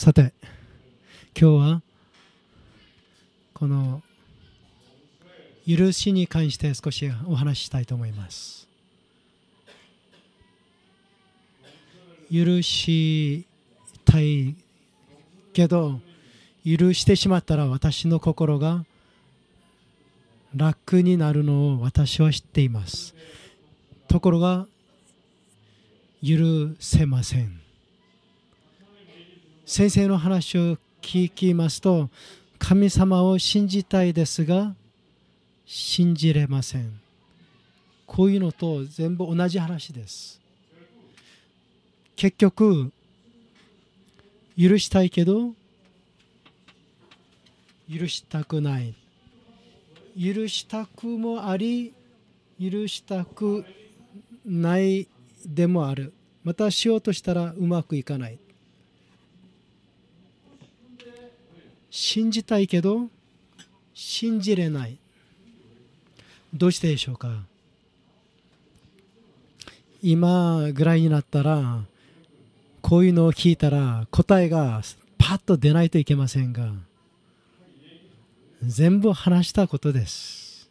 さて今日はこの許しに関して少しお話ししたいと思います許したいけど許してしまったら私の心が楽になるのを私は知っていますところが許せません先生の話を聞きますと神様を信じたいですが信じれませんこういうのと全部同じ話です結局許したいけど許したくない許したくもあり許したくないでもあるまたしようとしたらうまくいかない信じたいけど信じれないどうしてでしょうか今ぐらいになったらこういうのを聞いたら答えがパッと出ないといけませんが全部話したことです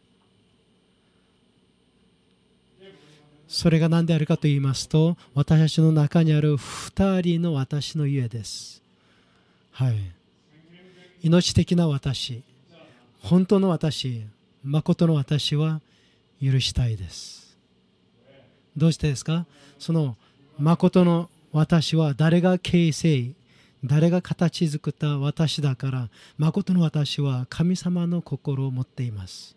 それが何であるかと言いますと私たちの中にある2人の私の家ですはい命的な私本当の私誠の私は許したいですどうしてですかその誠の私は誰が形成誰が形作った私だから誠の私は神様の心を持っています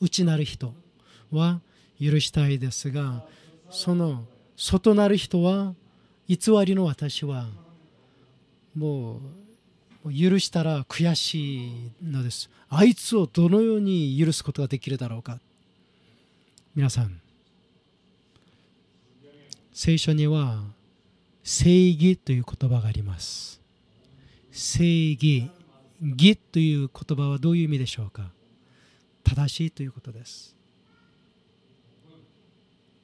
内なる人は許したいですがその外なる人は偽りの私はもう許したら悔しいのですあいつをどのように許すことができるだろうか皆さん聖書には正義という言葉があります正義義という言葉はどういう意味でしょうか正しいということです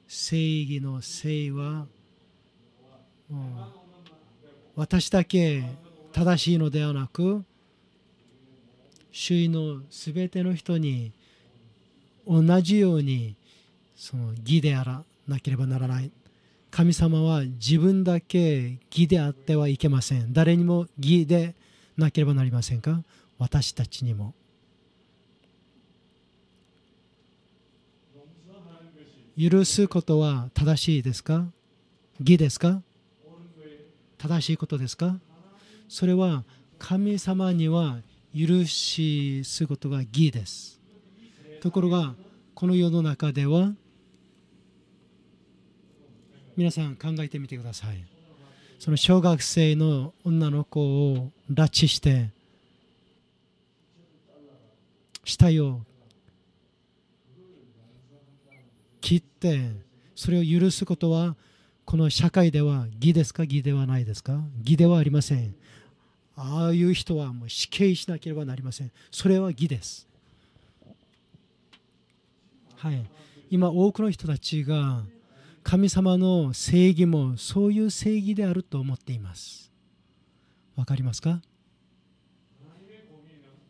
正義の正はもう私だけ正しいのではなく周囲のすべての人に同じようにその義であらなければならない神様は自分だけ義であってはいけません誰にも義でなければなりませんか私たちにも許すことは正しいですか義ですか正しいことですかそれは神様には許しすることが義です。ところが、この世の中では、皆さん考えてみてください。その小学生の女の子を拉致して、死体を切って、それを許すことはこの社会では義ですか義ではないですか義ではありませんああいう人はもう死刑しなければなりませんそれは義ですはい今多くの人たちが神様の正義もそういう正義であると思っていますわかりますか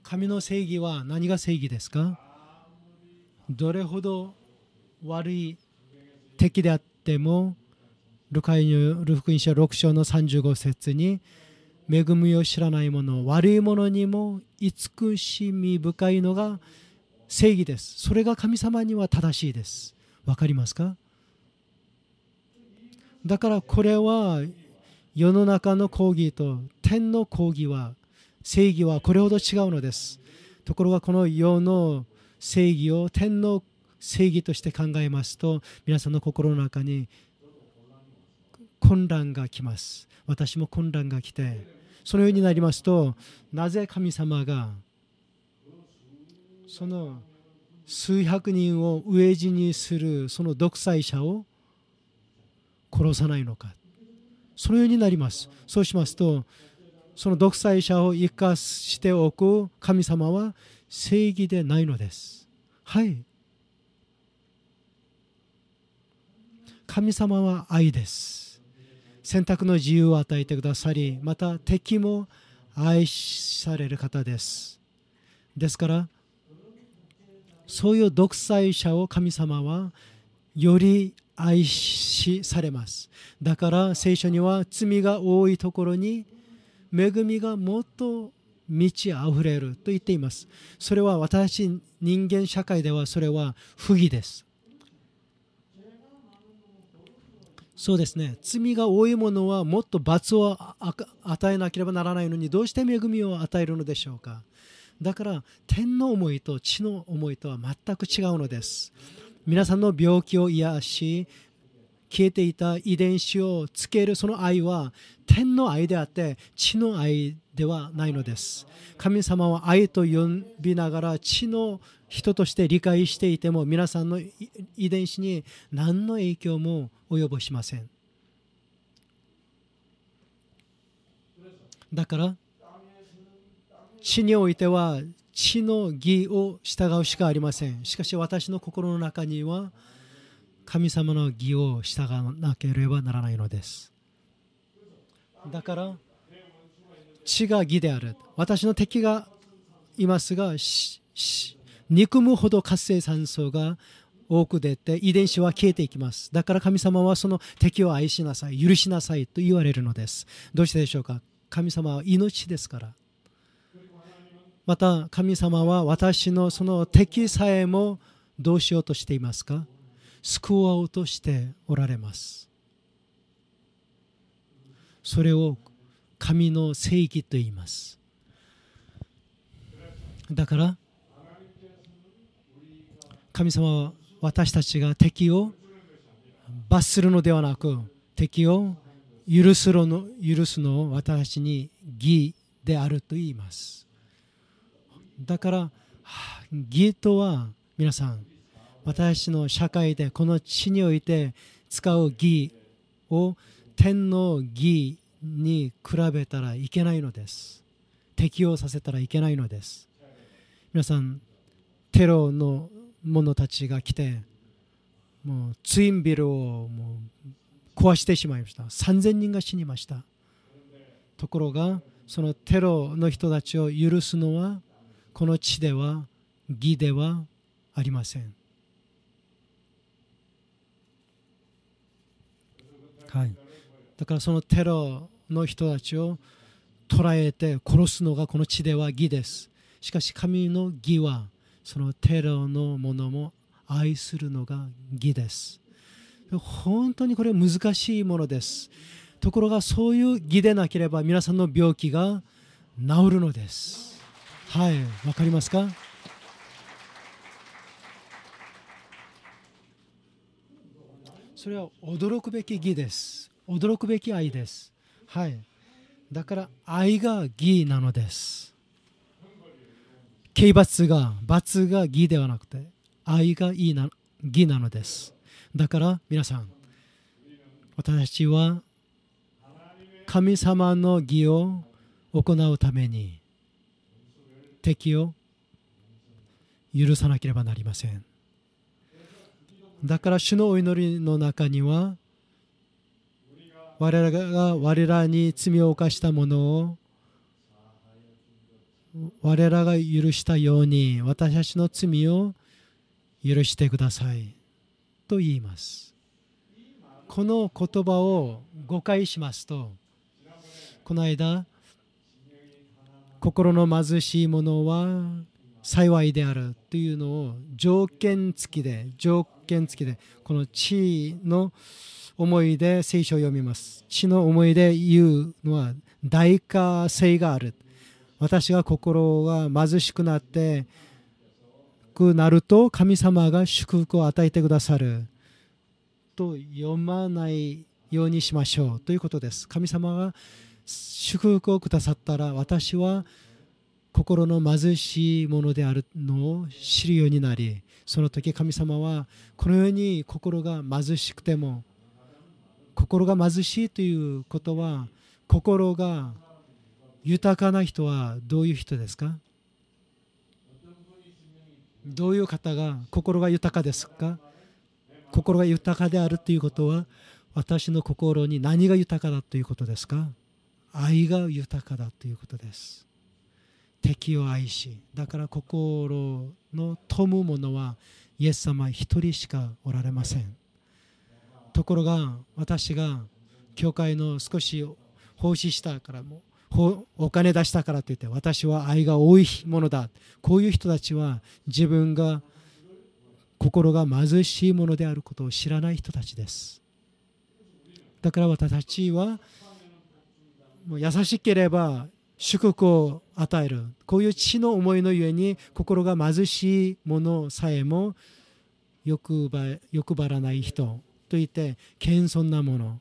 神の正義は何が正義ですかどれほど悪い敵であってもルカイによる福音書6章の35節に恵みを知らない者悪い者にも慈しみ深いのが正義ですそれが神様には正しいですわかりますかだからこれは世の中の抗議と天の抗議は正義はこれほど違うのですところがこの世の正義を天の正義として考えますと皆さんの心の中に混乱が来ます私も混乱が来てそのようになりますとなぜ神様がその数百人を飢え死にするその独裁者を殺さないのかそのようになりますそうしますとその独裁者を生かしておく神様は正義でないのですはい神様は愛です選択の自由を与えてくださりまた敵も愛される方ですですからそういう独裁者を神様はより愛しされますだから聖書には罪が多いところに恵みがもっと満ち溢れると言っていますそれは私人間社会ではそれは不義ですそうですね罪が多いものはもっと罰を与えなければならないのにどうして恵みを与えるのでしょうかだから天の思いと地の思いとは全く違うのです皆さんの病気を癒し消えていた遺伝子をつけるその愛は天の愛であって地の愛ではないのです神様は愛と呼びながら地の人として理解していても皆さんの遺伝子に何の影響も及ぼしませんだから地においては地の義を従うしかありませんしかし私の心の中には神様の義を従わなければならないのですだから地が義である私の敵がいますが死憎むほど活性酸素が多く出て遺伝子は消えていきますだから神様はその敵を愛しなさい許しなさいと言われるのですどうしてでしょうか神様は命ですからまた神様は私のその敵さえもどうしようとしていますか救おうとしておられますそれを神の正義と言いますだから神様は私たちが敵を罰するのではなく敵を許すの許すのを私たちに義であると言いますだから義とは皆さん私の社会でこの地において使う義を天の義に比べたらいけないのです適用させたらいけないのです皆さんテロの者たちが来てもうツインビルをもう壊してしまいました3000人が死にましたところがそのテロの人たちを許すのはこの地では義ではありませんはいだからそのテロの人たちを捕らえて殺すのがこの地では義ですしかし神の義はそのテロのものも愛するのが義です本当にこれは難しいものですところがそういう義でなければ皆さんの病気が治るのですはいわかりますかそれは驚くべき義です驚くべき愛ですはいだから愛が義なのです刑罰が、罰が義ではなくて、愛がいいな義なのです。だから皆さん、私たちは神様の義を行うために敵を許さなければなりません。だから主のお祈りの中には我らが我らに罪を犯したものを我らが許したように私たちの罪を許してくださいと言いますこの言葉を誤解しますとこの間心の貧しい者は幸いであるというのを条件付きで条件付きでこの地の思いで聖書を読みます地の思いで言うのは代価性がある私が心が貧しくなってくなると神様が祝福を与えてくださると読まないようにしましょうということです神様が祝福をくださったら私は心の貧しいものであるのを知るようになりその時神様はこのように心が貧しくても心が貧しいということは心が豊かな人はどういう人ですかどういう方が心が豊かですか心が豊かであるということは私の心に何が豊かだということですか愛が豊かだということです敵を愛しだから心の富むものはイエス様一人しかおられませんところが私が教会の少し奉仕したからもお金出したからって言って私は愛が多いものだこういう人たちは自分が心が貧しいものであることを知らない人たちですだから私たちはもう優しければ祝福を与えるこういう父の思いのゆえに心が貧しいものさえも欲張らない人といって謙遜なもの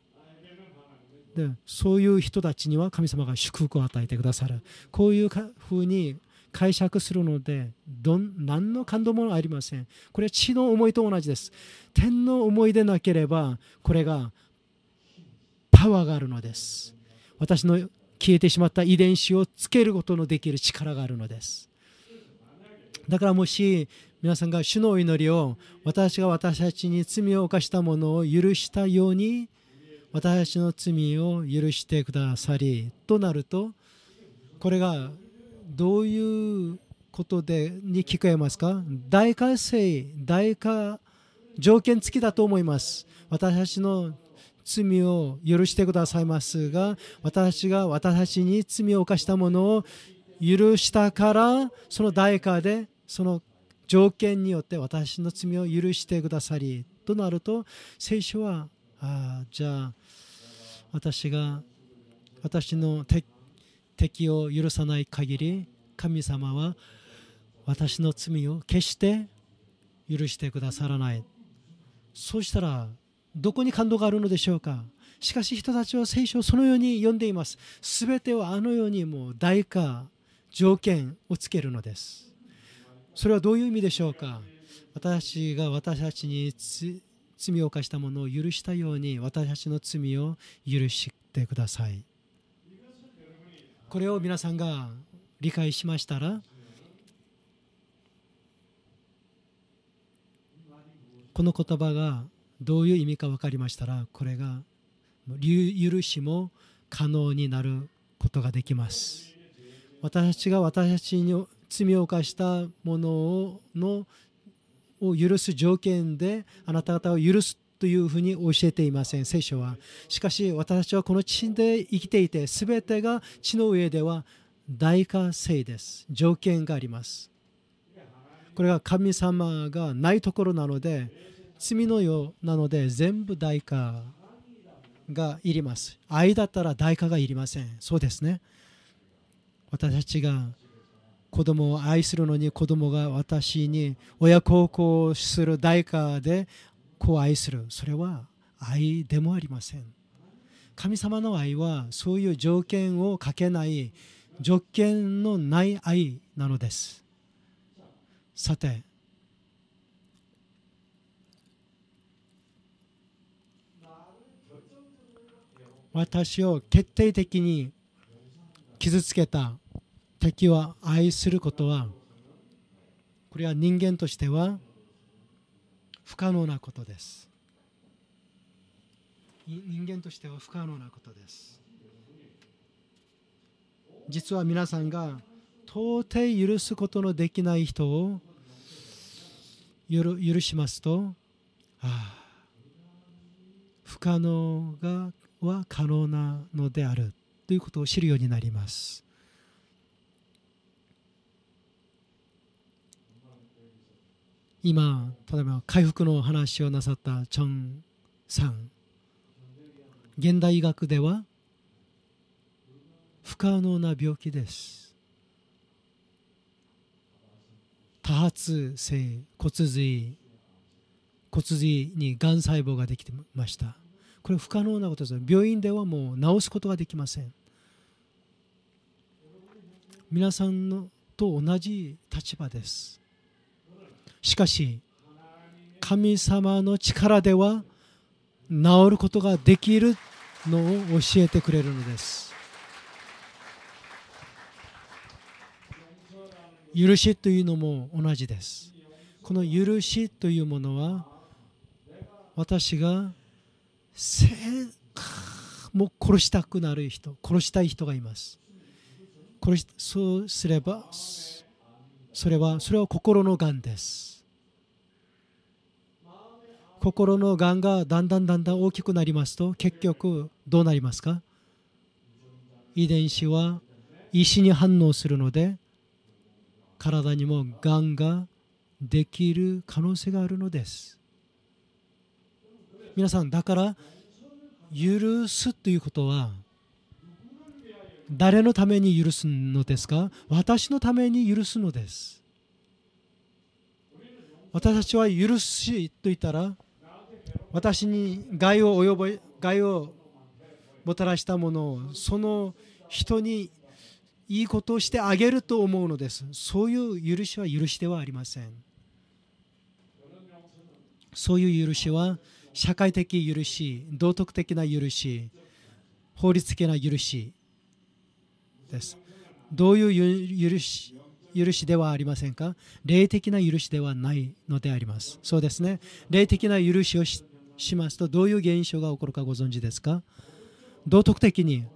でそういう人たちには神様が祝福を与えてくださるこういうふうに解釈するのでどん何の感動もありませんこれは血の思いと同じです天の思いでなければこれがパワーがあるのです私の消えてしまった遺伝子をつけることのできる力があるのですだからもし皆さんが主の祈りを私が私たちに罪を犯したものを許したように私の罪を許してくださりとなるとこれがどういうことでに聞こえますか大化成大化条件付きだと思います私の罪を許してくださいますが私が私に罪を犯したものを許したからその代価でその条件によって私の罪を許してくださりとなると聖書はああじゃあ私が私の敵を許さない限り神様は私の罪を決して許してくださらないそうしたらどこに感動があるのでしょうかしかし人たちは聖書をそのように読んでいます全てはあのようにもう代価条件をつけるのですそれはどういう意味でしょうか私が私たちに罪を犯した者を許したように私たちの罪を許してくださいこれを皆さんが理解しましたらこの言葉がどういう意味か分かりましたらこれが許しも可能になることができます私たちが私たちに罪を犯したもののを許す条件であなた方を許すというふうに教えていません聖書はしかし私たちはこの地で生きていて全てが地の上では大化性です条件がありますこれが神様がないところなので罪のようなので全部代価がいります愛だったら代価がいりませんそうですね私たちが子供を愛するのに子供が私に親孝行する代価で子を愛するそれは愛でもありません神様の愛はそういう条件をかけない条件のない愛なのですさて私を決定的に傷つけた敵を愛することはこれは人間としては不可能なことです人間としては不可能なことです実は皆さんが到底許すことのできない人を許しますと、あ不可能がは可能なのであるということを知るようになります。今例えば回復の話をなさったチョンさん現代医学では不可能な病気です多発性骨髄骨髄にがん細胞ができてましたこれ不可能なことです病院ではもう治すことができません皆さんのと同じ立場ですしかし神様の力では治ることができるのを教えてくれるのです許しというのも同じですこの許しというものは私がもう殺したくなる人殺したい人がいます殺しそうすればそれはそれは心のがんです心のがんがだんだんだんだん大きくなりますと結局どうなりますか遺伝子は思に反応するので体にもがんができる可能性があるのです皆さんだから許すということは誰のために許すのですか私のために許すのです私たちは許しと言ったら私に害を及ぼ害をもたらしたものをその人にいいことをしてあげると思うのですそういう許しは許してはありませんそういう許しは社会的許し道徳的な許し法律的な許しですどういう許し許しではありませんか霊的な許しではないのでありますそうですね霊的な許しをしますとどういう現象が起こるかご存知ですか道徳的に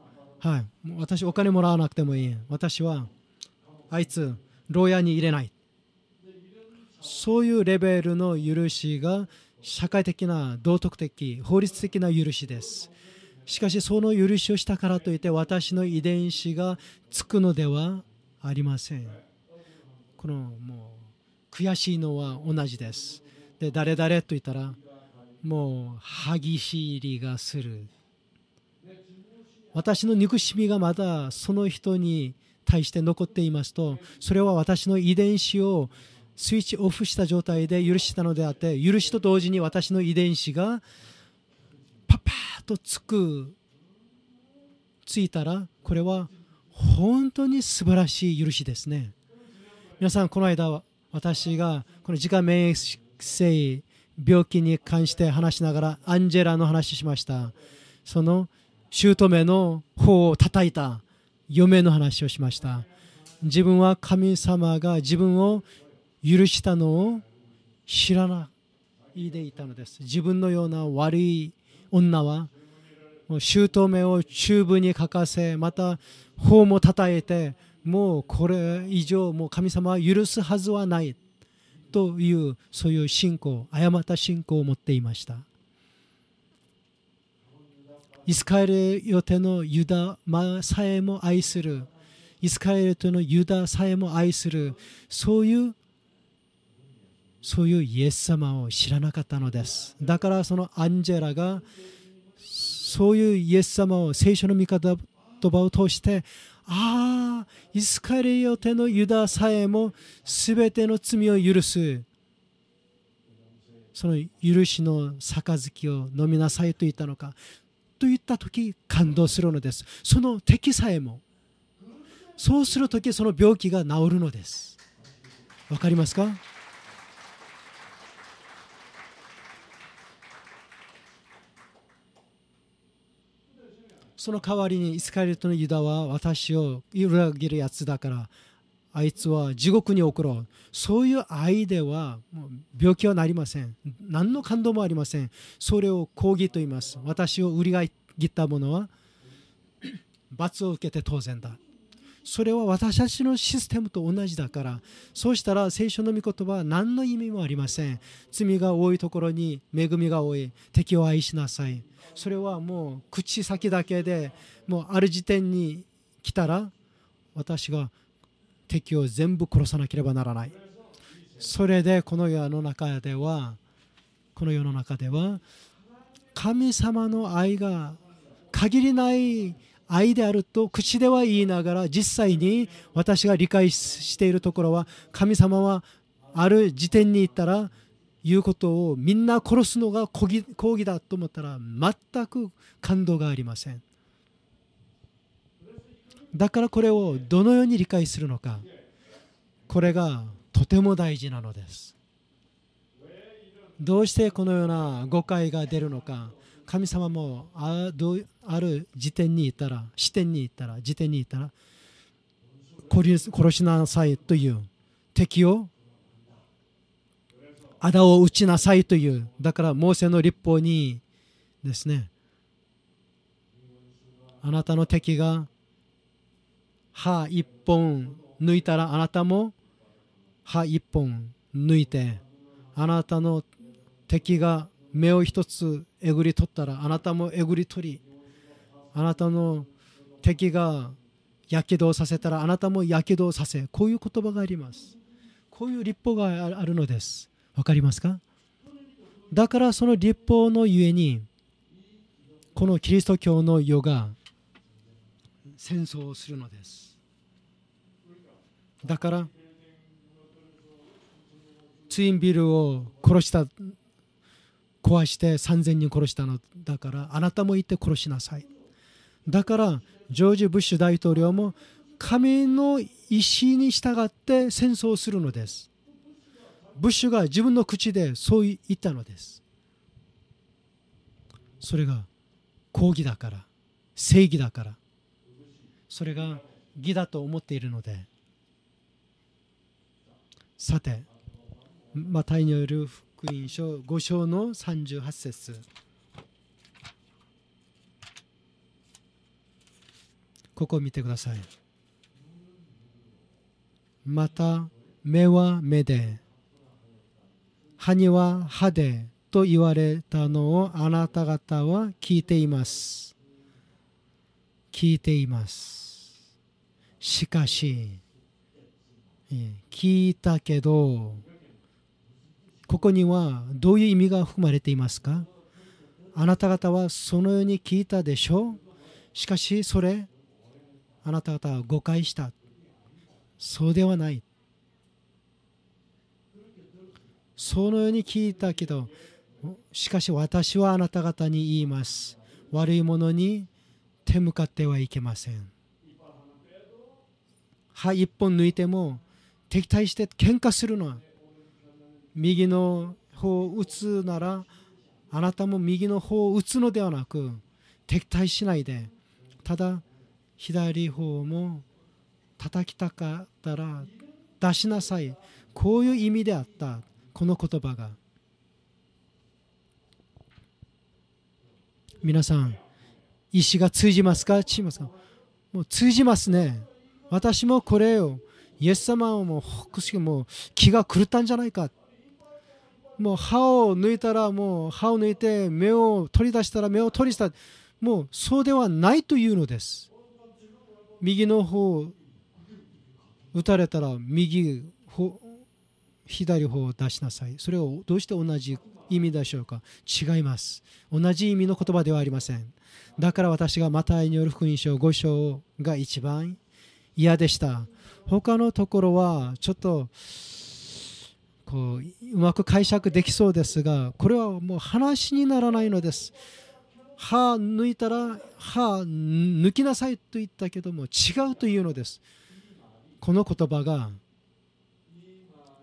はい私お金もらわなくてもいい私はあいつ牢屋に入れないそういうレベルの許しが社会的な道徳的法律的な許しですしかしその許しをしたからといって私の遺伝子がつくのではありませんこのもう悔しいのは同じです。で誰々と言ったらもう歯ぎしりがする。私の憎しみがまだその人に対して残っていますとそれは私の遺伝子をスイッチオフした状態で許したのであって許しと同時に私の遺伝子がパパッとつくついたらこれは本当に素晴らしい許しですね皆さん、この間私がこの時間免疫性病気に関して話しながらアンジェラの話しました。その姑の方を叩いた嫁の話をしました。自分は神様が自分を許したのを知らないでいたのです。自分のような悪い女は姑をチューブに書かせまた頬も叩いてもうこれ以上もう神様は許すはずはないというそういう信仰誤った信仰を持っていましたイスカエル予定のユダさえも愛するイスカエルとのユダさえも愛するそういうそういうイエス様を知らなかったのですだからそのアンジェラがそういうイエス様を聖書の見方言葉を通してああ、イスカリヨテのユダさえも全ての罪を許す。その許しの杯を飲みなさいと言ったのか。と言った時、感動するのです。その敵さえも。そうする時、その病気が治るのです。わかりますかその代わりにイスカエルとのユダは私を裏切るやつだからあいつは地獄に送ろうそういう愛では病気はなりません何の感動もありませんそれを抗議と言います私を売り切ったものは罰を受けて当然だそれは私たちのシステムと同じだからそうしたら聖書の御言葉は何の意味もありません罪が多いところに恵みが多い敵を愛しなさいそれはもう口先だけでもうある時点に来たら私が敵を全部殺さなければならないそれでこの世の中ではこの世の中では神様の愛が限りない愛であると口では言いながら実際に私が理解しているところは神様はある時点に行ったら言うことをみんな殺すのが抗議だと思ったら全く感動がありませんだからこれをどのように理解するのかこれがとても大事なのですどうしてこのような誤解が出るのか神様もある時点にいたら視点にいたら時点にいたら殺しなさいという敵をあだを打ちなさいというだからモーセの立法にですねあなたの敵が歯一本抜いたらあなたも歯一本抜いてあなたの敵が目を一つえぐり取ったらあなたもえぐり取りあなたの敵がやけどをさせたらあなたもやけどをさせこういう言葉がありますこういう立法があるのですわかりますかだからその立法のゆえにこのキリスト教の世が戦争をするのですだからツインビルを殺した壊して3000人殺したのだからあなたも行って殺しなさいだからジョージ・ブッシュ大統領も神の意思に従って戦争をするのですブッシュが自分の口でそう言ったのですそれが抗議だから正義だからそれが義だと思っているのでさてまたによる福音書5章の38節ここを見てくださいまた目は目で歯には歯でと言われたのをあなた方は聞いています聞いていますしかし聞いたけどここにはどういう意味が含まれていますかあなた方はそのように聞いたでしょうしかしそれあなた方は誤解したそうではないそのように聞いたけどしかし私はあなた方に言います悪いものに手向かってはいけません歯一本抜いても敵対して喧嘩するのは右の方を打つならあなたも右の方を打つのではなく敵対しないでただ左方も叩きたかったら出しなさいこういう意味であったこの言葉が皆さん石が通じますかチーマさんもう通じますね私もこれをイエス様をもうもう気が狂ったんじゃないかもう歯を抜いたらもう歯を抜いて目を取り出したら目を取りしたもうそうではないというのです右の方打たれたら右方左方を出しなさいそれをどうして同じ意味でしょうか違います同じ意味の言葉ではありませんだから私がマタイによる福音書5章が一番嫌でした他のところはちょっとこううまく解釈できそうですがこれはもう話にならないのです。歯抜いたら歯抜きなさいと言ったけども違うというのです。この言葉が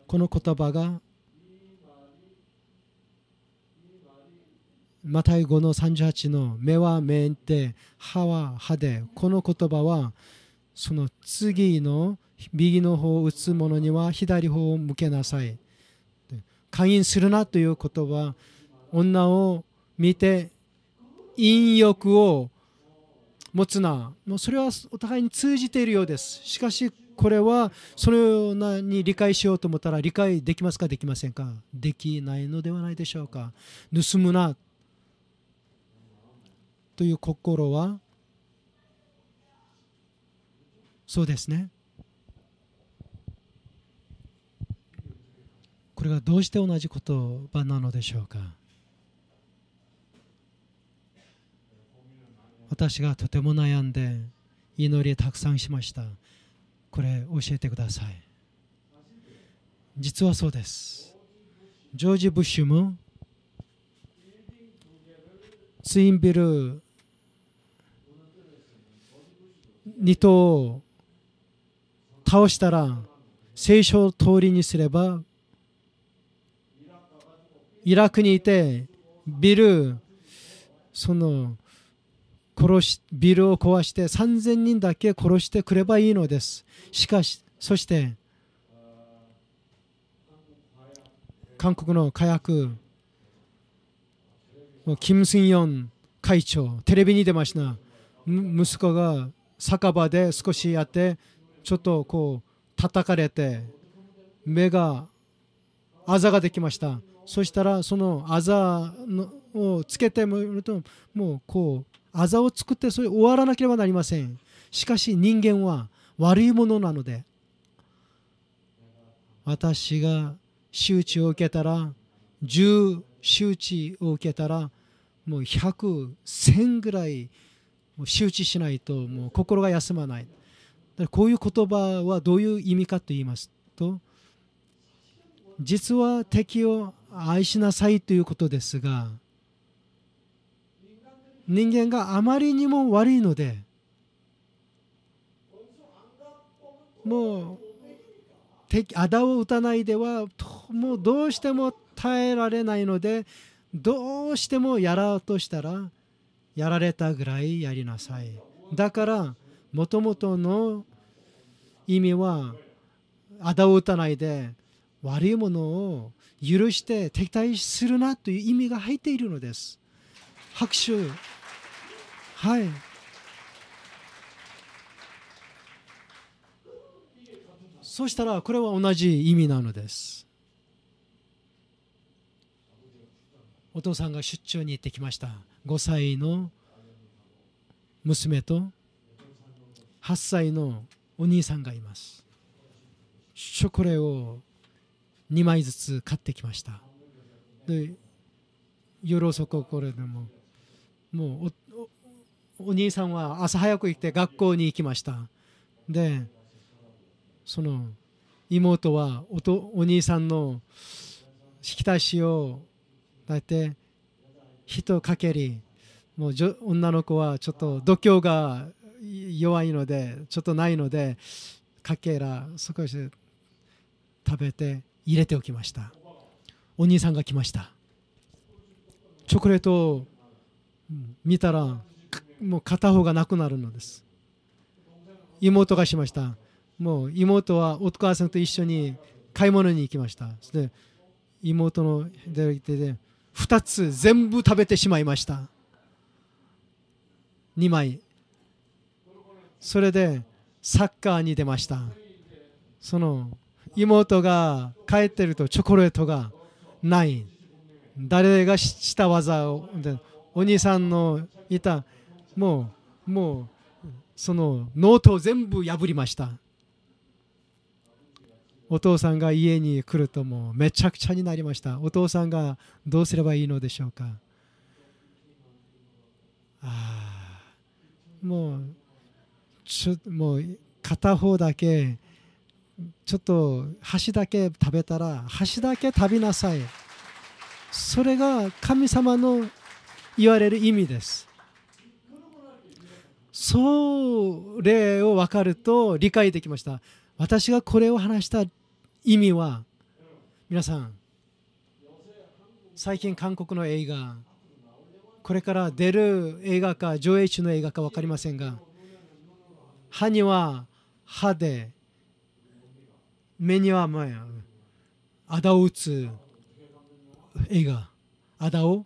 この言葉がマタイ語の38の目は目で歯は歯でこの言葉はその次の右の方を打つ者には左方を向けなさい。会員するなということは女を見て淫欲を持つなもうそれはお互いに通じているようですしかしこれはそのようなに理解しようと思ったら理解できますかできませんかできないのではないでしょうか盗むなという心はそうですねこれがどうして同じ言葉なのでしょうか私がとても悩んで祈りたくさんしましたこれ教えてください実はそうですジョージ・ブッシュもツインビル2頭を倒したら聖書を通りにすればイラクにいてビルその殺しビルを壊して3000人だけ殺してくればいいのですしかしそして韓国の火薬キム・スンヨン会長テレビに出ました息子が酒場で少しやってちょっとこう叩かれて目があざができましたそしたらそのあざをつけてみるともうこうあざを作ってそれ終わらなければなりませんしかし人間は悪いものなので私が周知を受けたら10周知を受けたらもう100100ぐらい周知しないともう心が休まないこういう言葉はどういう意味かと言いますと実は敵を愛しなさいということですが人間があまりにも悪いのでもうあだを打たないではもうどうしても耐えられないのでどうしてもやろうとしたらやられたぐらいやりなさいだからもともとの意味はあだを打たないで悪いものを許して敵対するなという意味が入っているのです拍手はいそしたらこれは同じ意味なのですお父さんが出張に行ってきました5歳の娘と8歳のお兄さんがいますショコレを2枚ずつ買ってきましたで夜遅くこれでももうお兄さんは朝早く行って学校に行きましたでその妹はおとお兄さんの引き出しを大体人かけりもう女の子はちょっと度胸が弱いのでちょっとないのでかけら少し食べて入れておきましたお兄さんが来ましたチョコレートを見たらもう片方がなくなるのです妹がしましたもう妹はお母さんと一緒に買い物に行きましたで妹の出てで2つ全部食べてしまいました2枚それでサッカーに出ましたその妹が帰ってるとチョコレートがない誰がした技をお兄さんのいたもうもうそのノートを全部破りましたお父さんが家に来るともうめちゃくちゃになりましたお父さんがどうすればいいのでしょうかああもうちょもう片方だけちょっと箸だけ食べたら箸だけ食べなさいそれが神様の言われる意味ですそれを分かると理解できました私がこれを話した意味は皆さん最近韓国の映画これから出る映画か上映中の映画か分かりませんが歯には歯で目には前あだを打つ絵があだを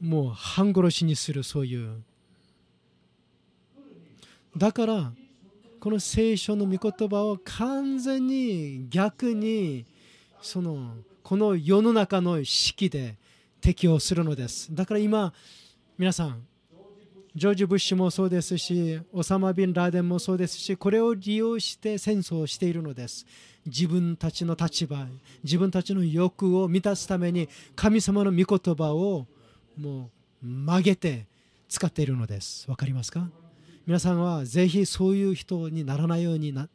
もう半殺しにするそういうだからこの聖書の御言葉を完全に逆にそのこの世の中の式で適用するのですだから今皆さんジョージ・ブッシュもそうですしオサマ・ビン・ラーデンもそうですしこれを利用して戦争をしているのです自分たちの立場自分たちの欲を満たすために神様の御言葉をもう曲げて使っているのですわかりますか皆さんはぜひそういう人にならないようにな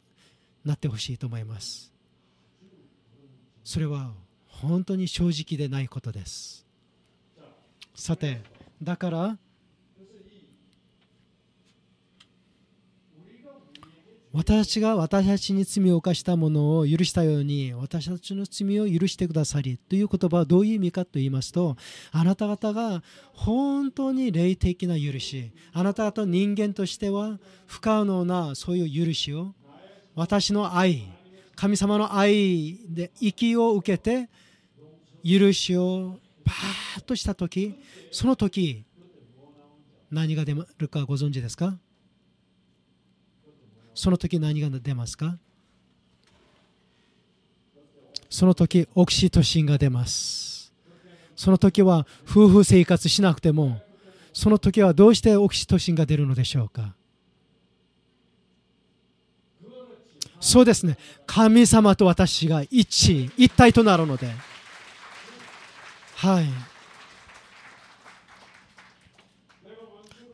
ってほしいと思いますそれは本当に正直でないことですさてだから私が私たちに罪を犯したものを許したように私たちの罪を許してくださりという言葉はどういう意味かと言いますとあなた方が本当に霊的な許しあなた方人間としては不可能なそういう許しを私の愛神様の愛で息を受けて許しをパーッとした時その時何が出るかご存知ですかその時何が出ますかその時オキシトシンが出ますその時は夫婦生活しなくてもその時はどうしてオキシトシンが出るのでしょうかそうですね神様と私が一致一体となるのではい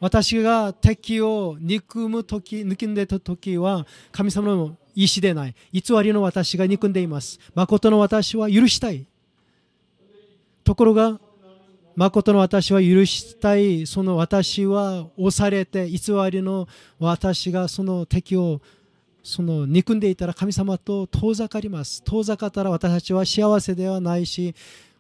私が敵を憎む時、憎んでた時は、神様の意志でない。偽りの私が憎んでいます。誠の私は許したい。ところが、誠の私は許したい。その私は押されて、偽りの私がその敵をその憎んでいたら神様と遠ざかります。遠ざかったら私たちは幸せではないし、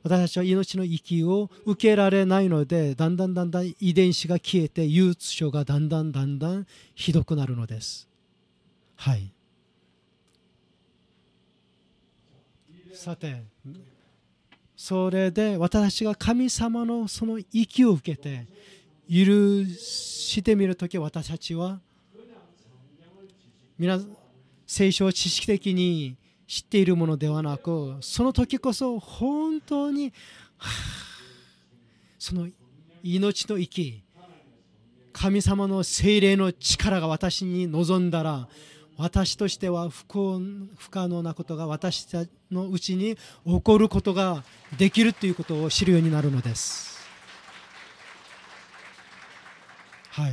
私たちは命の息を受けられないのでだんだんだんだん遺伝子が消えて憂鬱症がだんだんだんだんひどくなるのですはいさてそれで私が神様のその息を受けて許してみるとき私たちは皆聖書を知識的に知っているものではなくその時こそ本当に、その命の息神様の精霊の力が私に望んだら私としては不幸不可能なことが私のうちに起こることができるということを知るようになるのです。はい、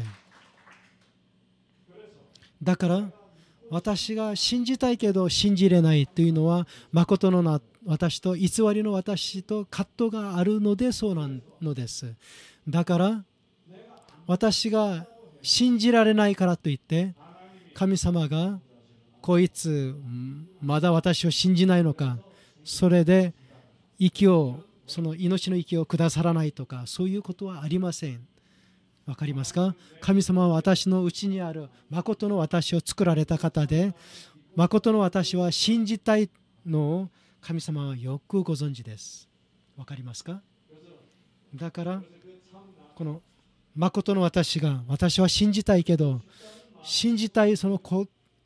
だから私が信じたいけど信じれないというのは誠のな私と偽りの私と葛藤があるのでそうなのですだから私が信じられないからといって神様がこいつまだ私を信じないのかそれで息をその命の息をくださらないとかそういうことはありませんわかりますか神様は私のうちにある誠の私を作られた方で誠の私は信じたいのを神様はよくご存知です。わかりますかだからこの誠の私が私は信じたいけど信じたいその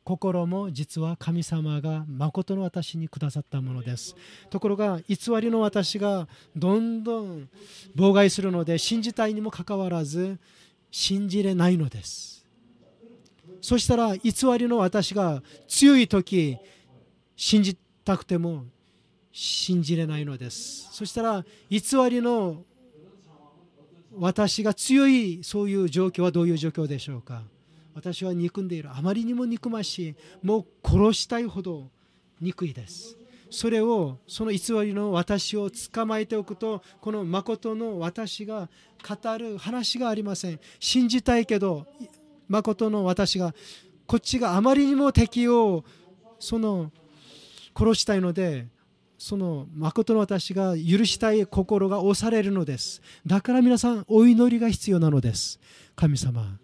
心も実は神様が誠の私にくださったものですところが偽りの私がどんどん妨害するので信じたいにもかかわらず信じれないのですそしたら偽りの私が強い時信じたくても信じれないのですそしたら偽りの私が強いそういう状況はどういう状況でしょうか私は憎んでいるあまりにも憎ましいもう殺したいほど憎いですそれをその偽りの私を捕まえておくとこの誠の私が語る話がありません信じたいけど誠の私がこっちがあまりにも敵をその殺したいのでその誠の私が許したい心が押されるのですだから皆さんお祈りが必要なのです神様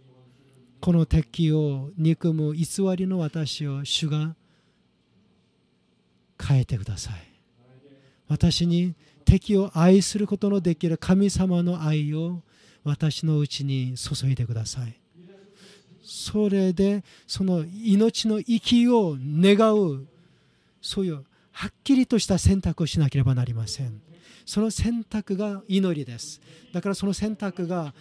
この敵を憎む偽りの私を主が変えてください私に敵を愛することのできる神様の愛を私のうちに注いでくださいそれでその命の息を願うそういうはっきりとした選択をしなければなりませんその選択が祈りですだからその選択が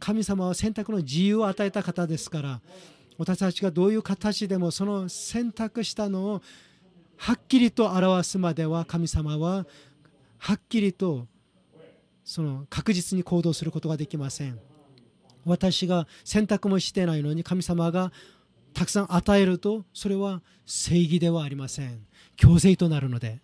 神様は選択の自由を与えた方ですから私たちがどういう形でもその選択したのをはっきりと表すまでは神様ははっきりとその確実に行動することができません私が選択もしてないのに神様がたくさん与えるとそれは正義ではありません強制となるので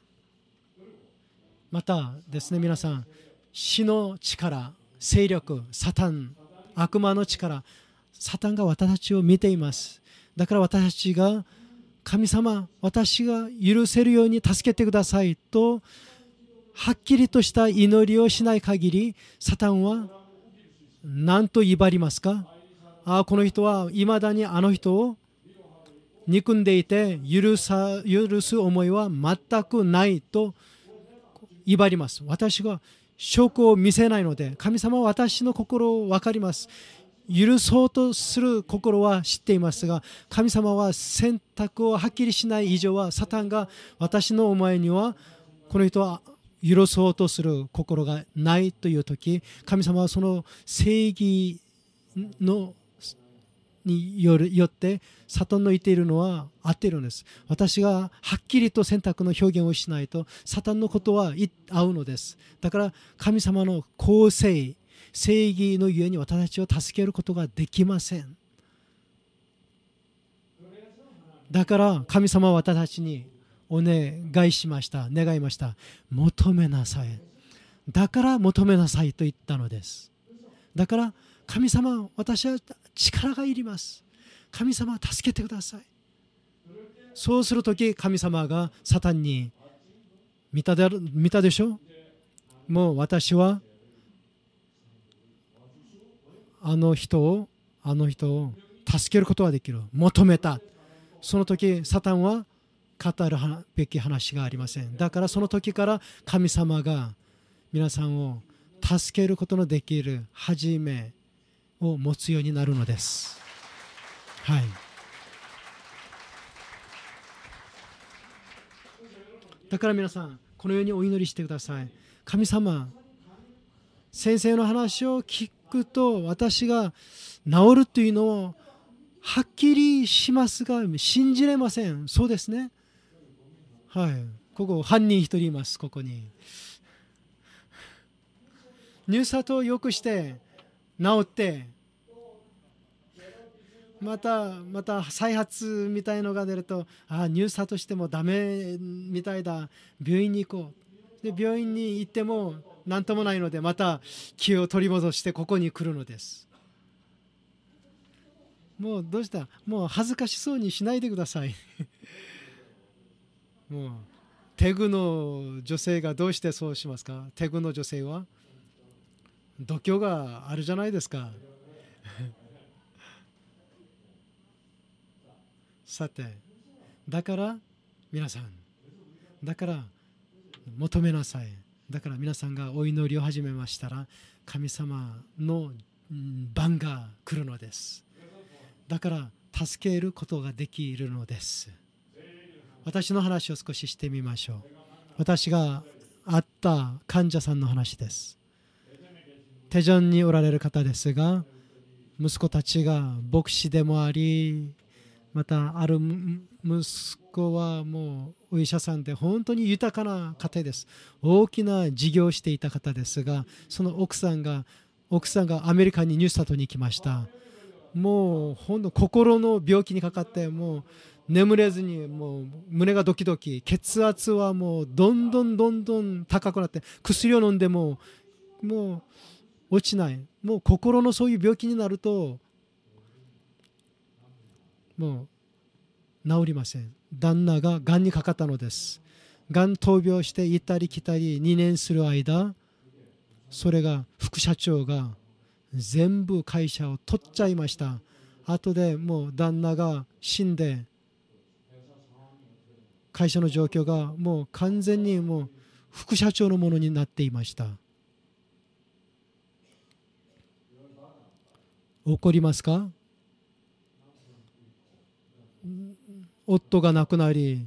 またですね皆さん死の力勢力サタン悪魔の力サタンが私たちを見ていますだから私たちが神様私が許せるように助けてくださいとはっきりとした祈りをしない限りサタンは何と威張りますかああこの人はいまだにあの人を憎んでいて許さ許す思いは全くないと威張ります私が証拠を見せないので神様は私の心を分かります許そうとする心は知っていますが神様は選択をはっきりしない以上はサタンが私のお前にはこの人は許そうとする心がないという時神様はその正義のによるよって悟のいているのは合ってるんです私がはっきりと選択の表現をしないとサタンのことは合うのですだから神様の公正正義のゆえに私たちを助けることができませんだから神様は私たちにお願いしました願いました求めなさいだから求めなさいと言ったのですだから神様私は力がいります神様助けてくださいそうする時神様がサタンに見たで見たでしょもう私はあの人をあの人を助けることはできる求めたその時サタンは語るべき話がありませんだからその時から神様が皆さんを助けることのできる初めを持つようになるのです。はい、だから皆さん、このようにお祈りしてください。神様、先生の話を聞くと私が治るというのをはっきりしますが信じれません。そうですね。はい。ここ犯人1人います、ここに。入札を良くして治ってまたまた再発みたいのが出るとああ入札としてもダメみたいだ病院に行こうで病院に行っても何ともないのでまた気を取り戻してここに来るのですもうどうしたもう恥ずかしそうにしないでください もうテグの女性がどうしてそうしますかテグの女性は度胸があるじゃないですかさてだから皆さんだから求めなさいだから皆さんがお祈りを始めましたら神様の番が来るのですだから助けることができるのです私の話を少ししてみましょう私が会った患者さんの話です手順におられる方ですが息子たちが牧師でもありまたある息子はもうお医者さんで本当に豊かな家庭です大きな事業をしていた方ですがその奥さんが奥さんがアメリカにニュースタートに行きましたもうほんの心の病気にかかってもう眠れずにもう胸がドキドキ血圧はもうどんどんどんどん高くなって薬を飲んでももう落ちないもう心のそういう病気になるともう治りません旦那ががんにかかったのですがん闘病して行ったり来たり2年する間それが副社長が全部会社を取っちゃいました後でもう旦那が死んで会社の状況がもう完全にもう副社長のものになっていました怒りますか夫が亡くなり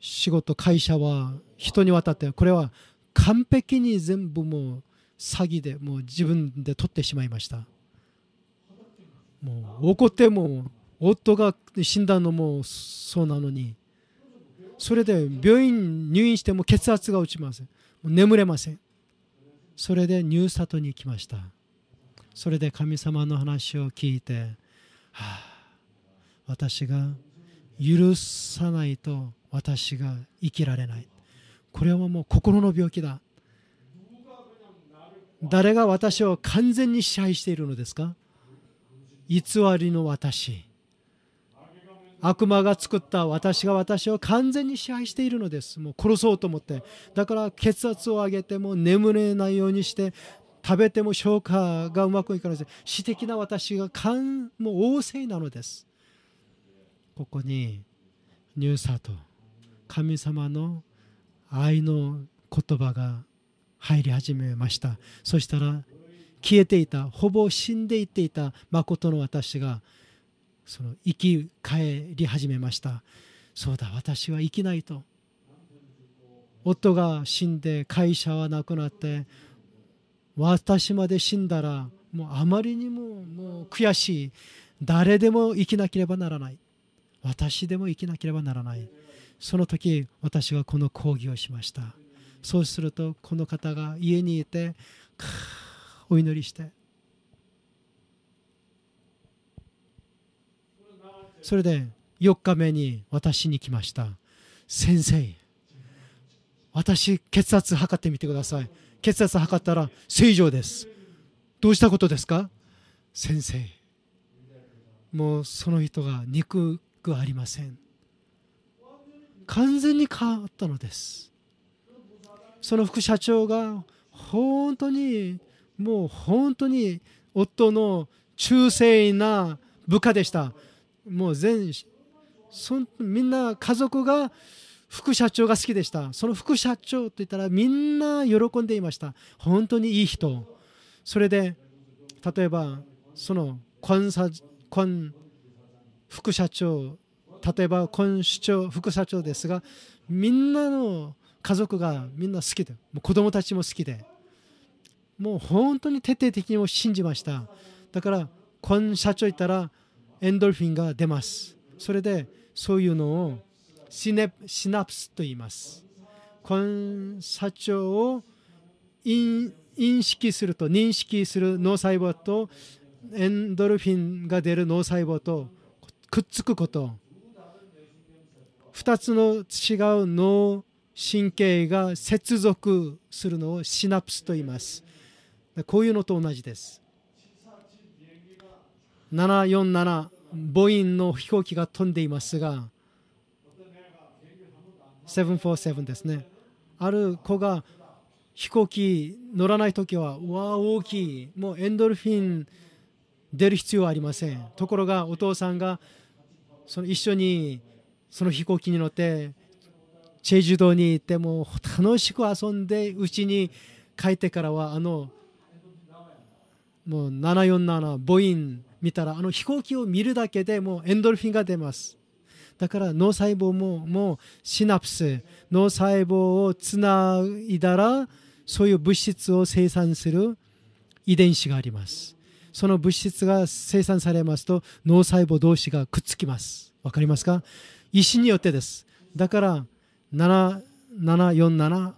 仕事会社は人に渡ってこれは完璧に全部もう詐欺でもう自分で取ってしまいましたもう怒っても夫が死んだのもそうなのにそれで病院入院しても血圧が落ちません眠れませんそれでニューサトに来ましたそれで神様の話を聞いて、はあ、私が許さないと私が生きられないこれはもう心の病気だ誰が私を完全に支配しているのですか偽りの私悪魔が作った私が私を完全に支配しているのですもう殺そうと思ってだから血圧を上げても眠れないようにして食べても消化がうまくいかない私的な私がもう旺盛なのですここにニューサーと神様の愛の言葉が入り始めましたそしたら消えていたほぼ死んでいっていた誠の私がその生き返り始めましたそうだ私は生きないと夫が死んで会社はなくなって私まで死んだらもうあまりにももう悔しい誰でも生きなければならない私でも生きなければならないその時私はこの講義をしましたそうするとこの方が家にいて お祈りしてそれで4日目に私に来ました先生私血圧測ってみてください血圧測ったら正常ですどうしたことですか先生もうその人が肉くありません完全に変わったのですその副社長が本当にもう本当に夫の忠誠な部下でしたもう全そんみんな家族が副社長が好きでしたその副社長といったらみんな喜んでいました本当にいい人それで例えばそのコンサコン副社長例えば今市長副社長ですがみんなの家族がみんな好きでもう子供たちも好きでもう本当に徹底的にも信じましただから今社長いたらエンドルフィンが出ますそれでそういうのをシネシナプスと言います今社長を認識すると認識する脳細胞とエンドルフィンが出る脳細胞とくっつくこと2つの違う脳神経が接続するのをシナプスと言いますこういうのと同じです747母音の飛行機が飛んでいますが747ですねある子が飛行機乗らない時はわあ大きいもうエンドルフィン出る必要はありませんところがお父さんがその一緒にその飛行機に乗ってチェジュ島に行っても楽しく遊んでうちに帰ってからはあのもう747ボイン見たらあの飛行機を見るだけでもうエンドルフィンが出ますだから脳細胞ももうシナプス脳細胞をつないだらそういう物質を生産する遺伝子がありますその物質が生産されますと脳細胞同士がくっつきますわかりますか石によってですだから7747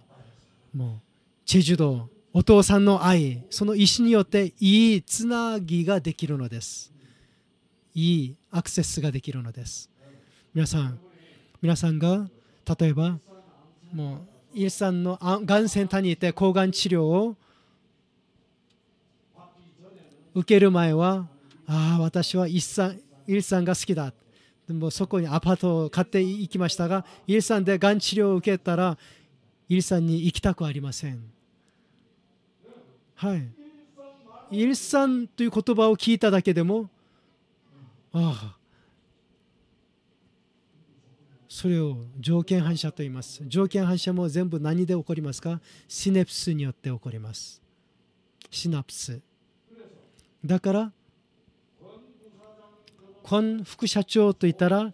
もうチェジュドお父さんの愛その石によっていいつなぎができるのですいいアクセスができるのです皆さん皆さんが例えばもうイエスさんのがんセンターにいて抗がん治療を受ける前はああ私はイさんイルさんが好きだでもそこにアパートを買っていきましたがイルさんでがん治療を受けたらイルさんに行きたくありませんはいイルさんという言葉を聞いただけでもああそれを条件反射と言います条件反射も全部何で起こりますかシネプスによって起こりますシナプスだからコン副社長といたら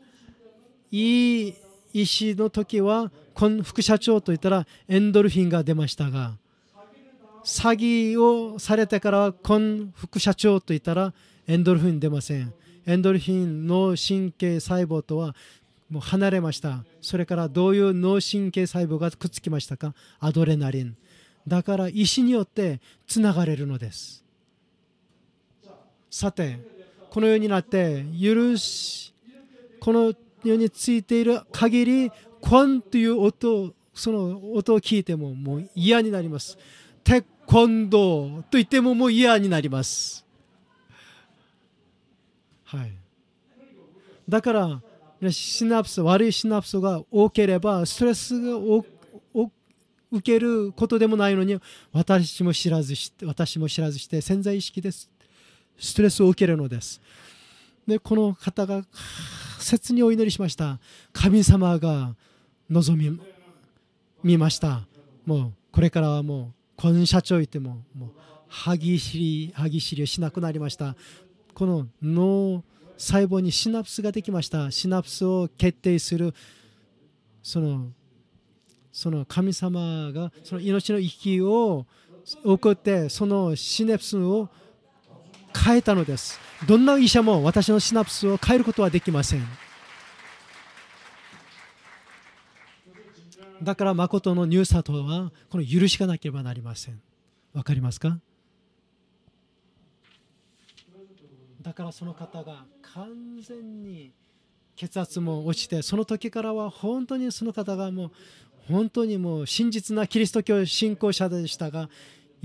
いい医師の時はコン副社長といたらエンドルフィンが出ましたが詐欺をされてからこン副社長といたらエンドルフィン出ませんエンドルフィンの神経細胞とはもう離れましたそれからどういう脳神経細胞がくっつきましたかアドレナリンだから医師によってつながれるのですさてこのようになって許しこの世についている限りコンという音その音を聞いてももう嫌になりますテコンドーと言ってももう嫌になりますはいだからシナプス悪いシナプスが多ければストレスが多受けることでもないのに私も知らずして私も知らずして潜在意識ですストレスを受けるのですでこの方が切にお祈りしました神様が望み見ましたもうこれからはもうこの社長いてももう歯ぎしり歯ぎしりをしなくなりましたこの脳細胞にシナプスができましたシナプスを決定するそのその神様がその命の息を送ってそのシナプスを変えたのですどんな医者も私のシナプスを変えることはできませんだから誠のニューサトはこの許しがなければなりませんわかりますかだからその方が完全に血圧も落ちてその時からは本当にその方がもう本当にもう真実なキリスト教信仰者でしたが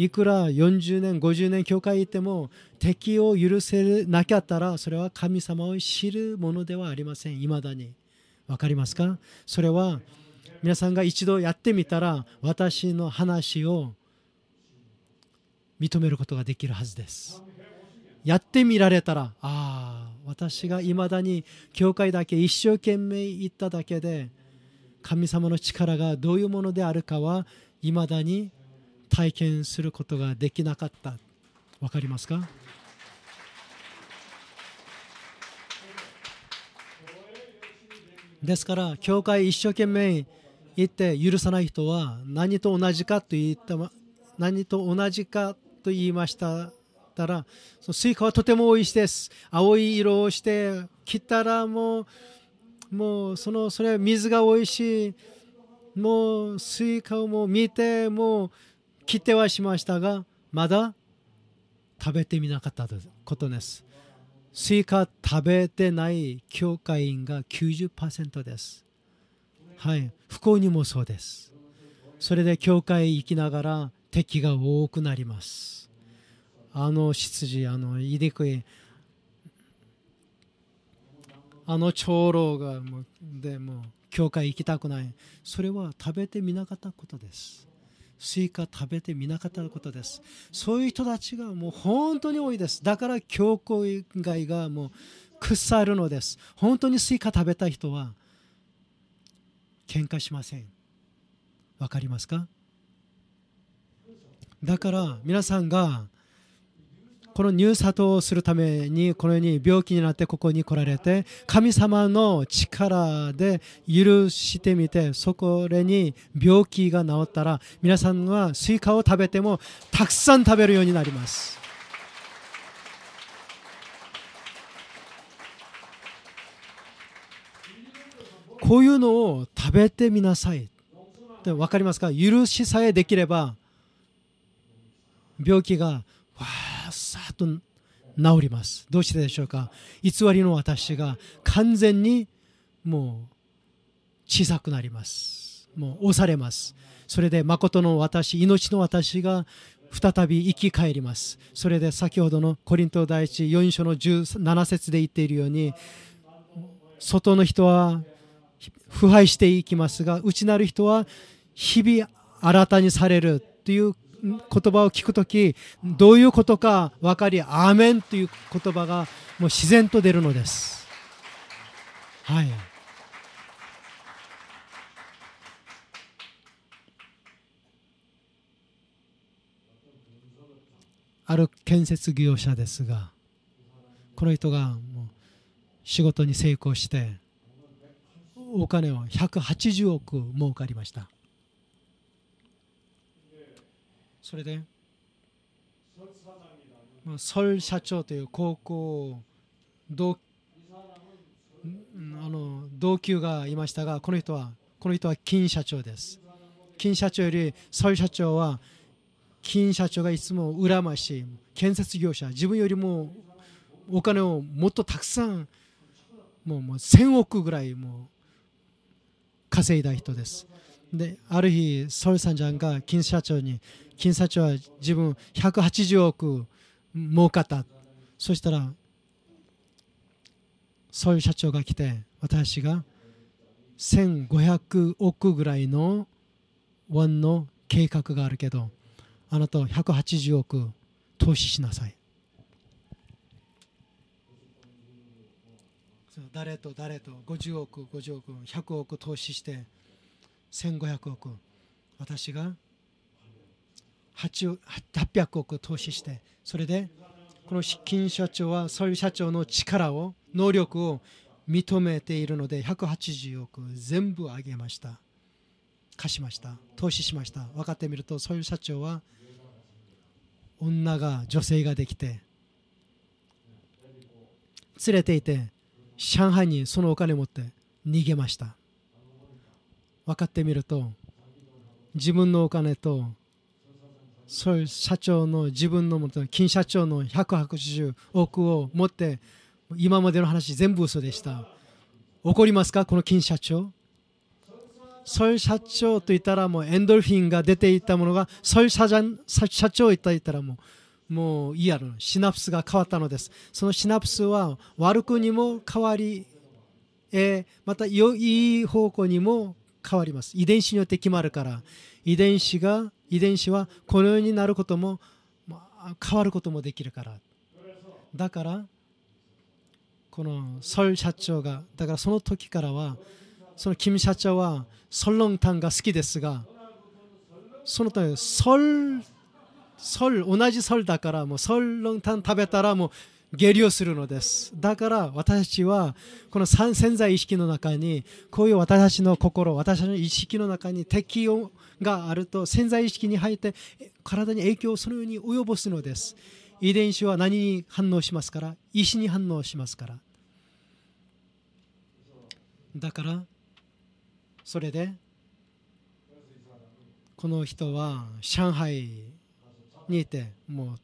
いくら40年50年教会いても敵を許せなきゃったらそれは神様を知るものではありません未だに分かりますかそれは皆さんが一度やってみたら私の話を認めることができるはずですやってみられたらああ私が未だに教会だけ一生懸命行っただけで神様の力がどういうものであるかは未だに体験することができなかった分かりますかですから教会一生懸命行って許さない人は何と同じかと言った何と同じかと言いましたたらそのスイカはとても美味しいです青い色をして切ったらもうもうそのそれ水が美味しいもうスイカをもう見てもう来てはしましたがまだ食べてみなかったことですスイカ食べてない教会員が90%ですはい不幸にもそうですそれで教会行きながら敵が多くなりますあの執事あのいでくいあの長老がもでも教会行きたくないそれは食べてみなかったことですスイカ食べてみなかったことですそういう人たちがもう本当に多いですだから教皇以外がもう腐るのです本当にスイカ食べた人は喧嘩しませんわかりますかだから皆さんがこの入札をするためにこのように病気になってここに来られて神様の力で許してみてそこに病気が治ったら皆さんはスイカを食べてもたくさん食べるようになります。こういうのを食べてみなさいって分かりますか許しさえできれば病気がわあと治りますどうしてでしょうか偽りの私が完全にもう小さくなりますもう押されますそれで誠の私命の私が再び生き返りますそれで先ほどのコリント第一4章の17節で言っているように外の人は腐敗していきますが内なる人は日々新たにされるという言葉を聞くとき、どういうことか分かり、アーメンという言葉がもう自然と出るのです。はい。ある建設業者ですが、この人がもう仕事に成功して、お金を180億儲かりました。それで、まあ、ソル社長という高校同あの同級がいましたがこの人はこの人は金社長です金社長よりソル社長は金社長がいつも恨ましい建設業者自分よりもお金をもっとたくさんもうもう1000億ぐらいも稼いだ人ですである日、ソルさんちゃんが金社長に金社長は自分180億儲かったそしたらソル社長が来て私が1500億ぐらいのワンの計画があるけどあなたは180億投資しなさい誰と誰と50億50億100億投資して1500億私が800億投資してそれでこの資金社長はそういう社長の力を能力を認めているので180億全部あげました貸しました投資しました分かってみるとそういう社長は女が女性ができて連れていて上海にそのお金持って逃げました分かってみると自分のお金とそういう社長の自分のもと金社長の180億を持って今までの話全部嘘でした怒りますかこの金社長そう社長と言ったらもうエンドルフィンが出ていたものがそう社社長と言ったらもうもういやのシナプスが変わったのですそのシナプスは悪くにも変わり、えまた良い方向にも変わります遺伝子によって決まるから遺伝子が遺伝子はこのようになることもまあ、変わることもできるからだからこのソル社長がだからその時からはそのキム社長はソロンタンが好きですがそのためソルソル同じソルだからもうソルロンタン食べたらもう下をするのですだから私たちはこの潜在意識の中にこういう私たちの心私たちの意識の中に適応があると潜在意識に入って体に影響をそのように及ぼすのです遺伝子は何に反応しますから意思に反応しますからだからそれでこの人は上海にいてもう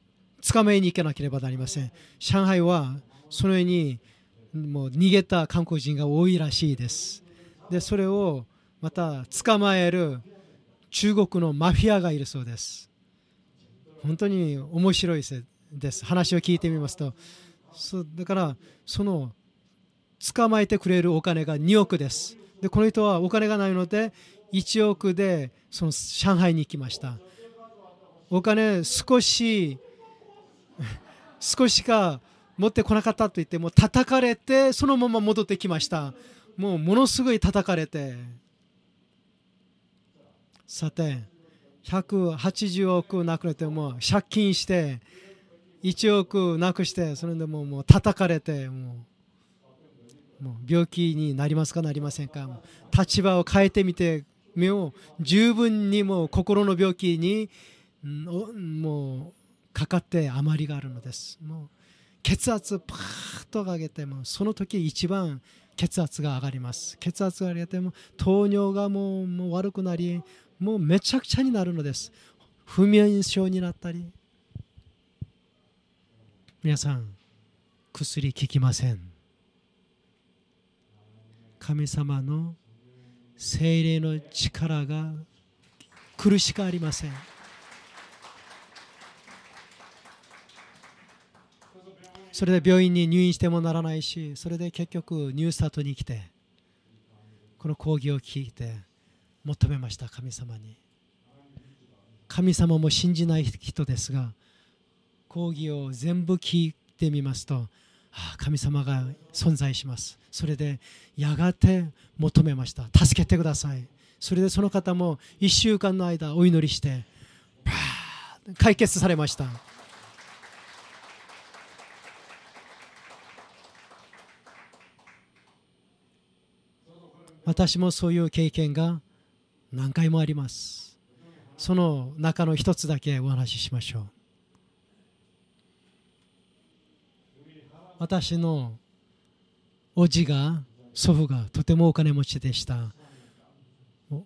捕まえに行かなければなりません上海はそのようにもう逃げた韓国人が多いらしいですでそれをまた捕まえる中国のマフィアがいるそうです本当に面白いです話を聞いてみますとそだからその捕まえてくれるお金が2億ですでこの人はお金がないので1億でその上海に行きましたお金少し 少ししか持ってこなかったと言ってもう叩かれてそのまま戻ってきましたもうものすごい叩かれてさて180億なくれても借金して1億なくしてそれでももう叩かれてもうもう病気になりますかなりませんか立場を変えてみて目を十分にもう心の病気にもうかかって余りがあるのですもう血圧パーッと上げてもその時一番血圧が上がります血圧が上げても糖尿がもうもう悪くなりもうめちゃくちゃになるのです不眠症になったり皆さん薬効きません神様の精霊の力が苦しくありませんそれで病院に入院してもならないしそれで結局ニュースタートに来てこの講義を聞いて求めました神様に神様も信じない人ですが講義を全部聞いてみますと神様が存在しますそれでやがて求めました助けてくださいそれでその方も1週間の間お祈りして解決されました。私もそういう経験が何回もありますその中の一つだけお話ししましょう私のおじが祖父がとてもお金持ちでした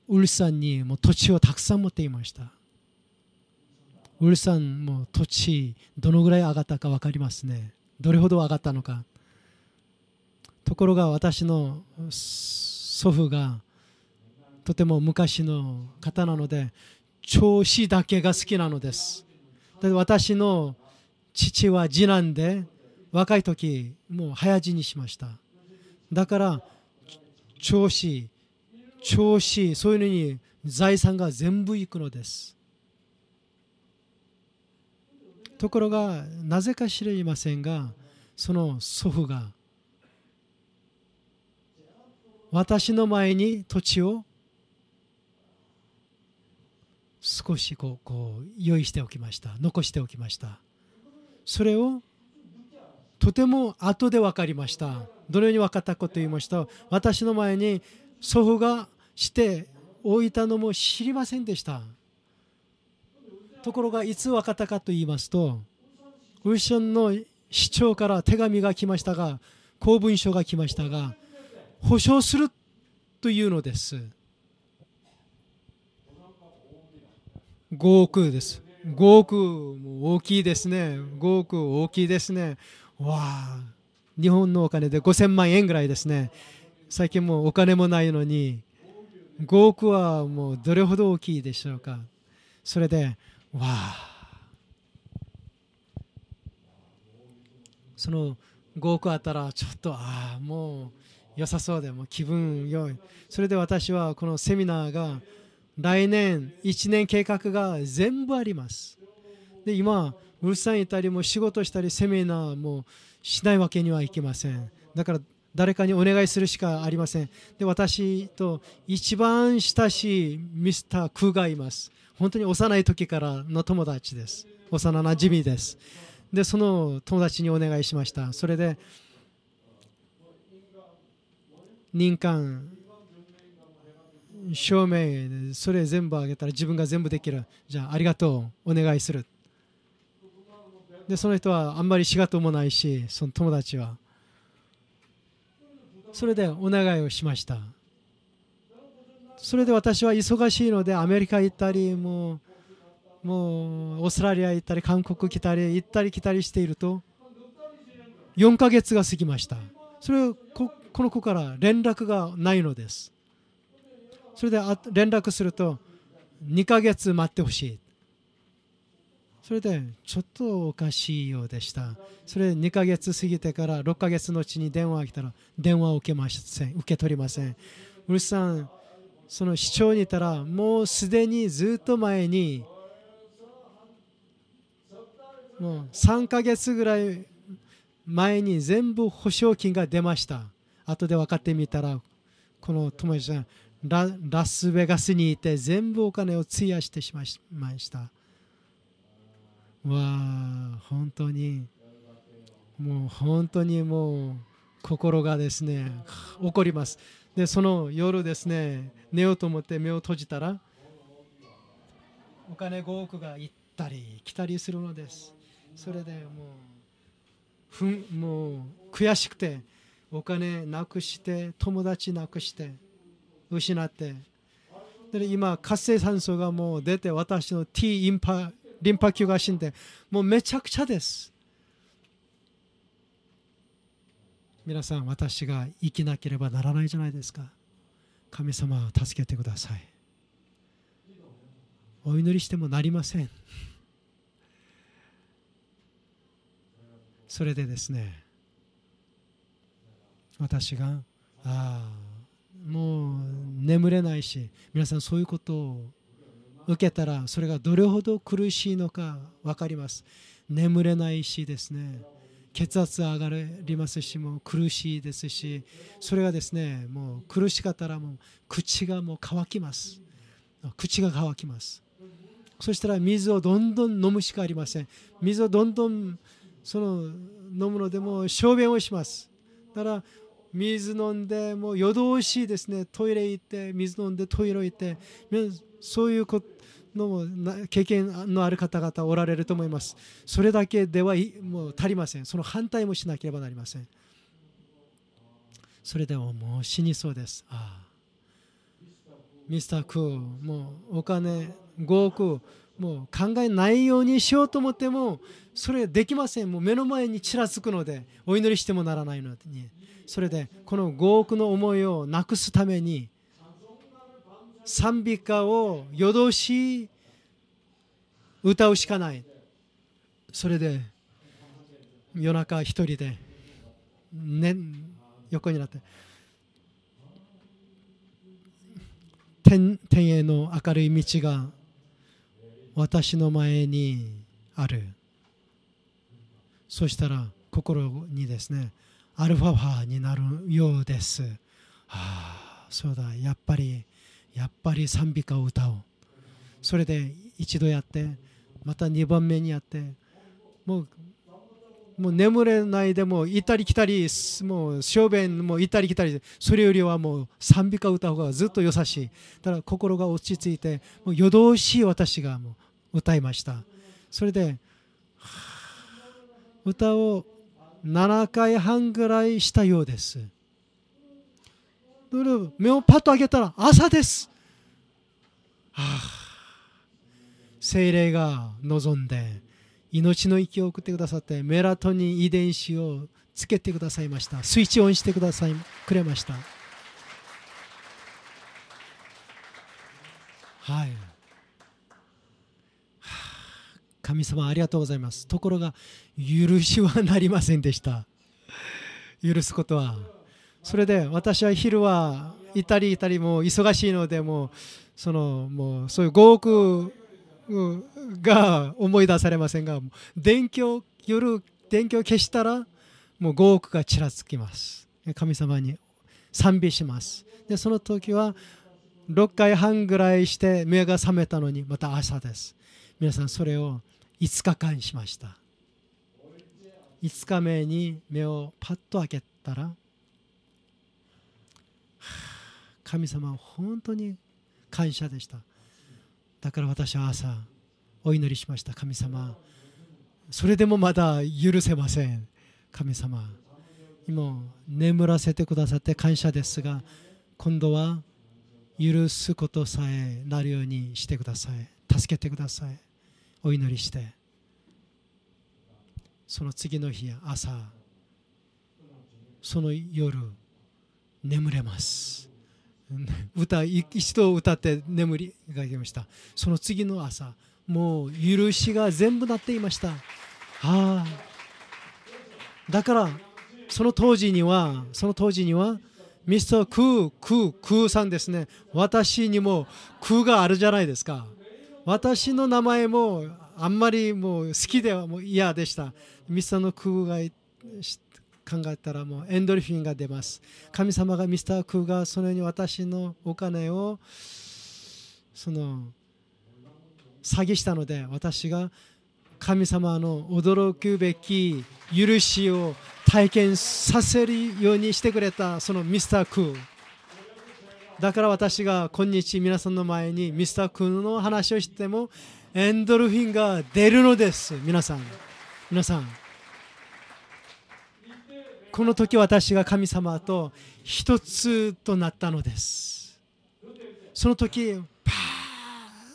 ウルサンにも土地をたくさん持っていましたウルサンも土地どのぐらい上がったか分かりますねどれほど上がったのかところが私の祖父がとても昔の方なので調子だけが好きなのですで私の父は次男で若い時もう早死にしましただから調子調子そういうのに財産が全部いくのですところがなぜか知りませんがその祖父が私の前に土地を少しこうこう用意しておきました残しておきましたそれをとても後で分かりましたどのように分かったかと言いました私の前に祖父がしておいたのも知りませんでしたところがいつ分かったかと言いますとウィションの市長から手紙が来ましたが公文書が来ましたが保証するというのです5億です5億も大きいですね5億大きいですねわあ日本のお金で5000万円ぐらいですね最近もお金もないのに5億はもうどれほど大きいでしょうかそれでわあその5億あったらちょっとああもう良さそうでも気分良いそれで私はこのセミナーが来年1年計画が全部ありますで今うるさんいたりも仕事したりセミナーもしないわけにはいきませんだから誰かにお願いするしかありませんで私と一番親しいミスター・クーがいます本当に幼い時からの友達です幼なじみですでその友達にお願いしましたそれで任官証明それ全部あげたら自分が全部できるじゃあありがとうお願いするでその人はあんまり仕事もないしその友達はそれでお願いをしましたそれで私は忙しいのでアメリカ行ったりもうもうオーストラリア行ったり韓国来たり行ったり来たりしていると4ヶ月が過ぎましたそれをここの子から連絡がないのですそれで連絡すると2ヶ月待ってほしいそれでちょっとおかしいようでしたそれで2ヶ月過ぎてから6ヶ月のうちに電話が来たら電話を受けません受け取りませんうさんその市長にいたらもうすでにずっと前にもう3ヶ月ぐらい前に全部保証金が出ました後で分かってみたらこの友達さんラスベガスにいて全部お金を費やしてしまいましたわあ本当にもう本当にもう心がですね怒りますでその夜ですね寝ようと思って目を閉じたらお金5億が行ったり来たりするのですそれでもうふんもう悔しくてお金なくして友達なくして失ってで今活性酸素がもう出て私の T インパリンパ球が死んでもうめちゃくちゃです皆さん私が生きなければならないじゃないですか神様を助けてくださいお祈りしてもなりませんそれでですね私があもう眠れないし皆さんそういうことを受けたらそれがどれほど苦しいのか分かります眠れないしですね血圧上がりますしもう苦しいですしそれがですねもう苦しかったらもう口がもう乾きます口が乾きますそしたら水をどんどん飲むしかありません水をどんどんその飲むのでも小便をしますだから水飲んでもう夜通しですねトイレ行って水飲んでトイレ行ってそういうのも経験のある方々おられると思いますそれだけではもう足りませんその反対もしなければなりませんそれでももう死にそうですああミスタークーもうお金5億もう考えないようにしようと思ってもそれできませんもう目の前にちらつくのでお祈りしてもならないのにそれでこの5億の思いをなくすために賛美歌を夜通し歌うしかないそれで夜中一人で、ね、横になって天天への明るい道が私の前にあるそしたら心にですねアルファファになるようです。はあそうだやっぱりやっぱり賛美歌を歌おうそれで一度やってまた2番目にやってもうもう眠れないでも行ったり来たりもう小便も行ったり来たりそれよりはもう賛美歌を歌う方がずっと優しいだから心が落ち着いてもう夜通し私がもう歌いましたそれで歌を7回半ぐらいしたようです目をパッと開けたら朝です精霊が望んで命の息を送ってくださってメラトニン遺伝子をつけてくださいましたスイッチオンしてくださいくれましたはい、神様ありがとうございますところが許しはなりませんでした許すことはそれで私は昼はいたりいたりも忙しいのでもうそのもうそういう5億が思い出されませんが電気を夜電気を消したらもう5億がちらつきます神様に賛美しますでその時は6回半ぐらいして目が覚めたのにまた朝です皆さんそれを5日間しました5日目に目をパッと開けたら神様は本当に感謝でしただから私は朝お祈りしました神様それでもまだ許せません神様今眠らせてくださって感謝ですが今度は許すことさえなるようにしてください助けてくださいお祈りしてその次の日朝その夜眠れます 歌一度歌って眠りがけましたその次の朝もう許しが全部なっていましたあだからその当時にはその当時にはミスタークークークーさんですね私にもクーがあるじゃないですか私の名前もあんまりもう好きではもう嫌でしたミスターのクーが考えたらもうエンドルフィンが出ます神様がミスター・クーがそのように私のお金をその詐欺したので私が神様の驚くべき許しを体験させるようにしてくれたそのミスター・クーだから私が今日皆さんの前にミスター・クーの話をしてもエンドルフィンが出るのです皆さん皆さんこの時私が神様と一つとなったのですその時パ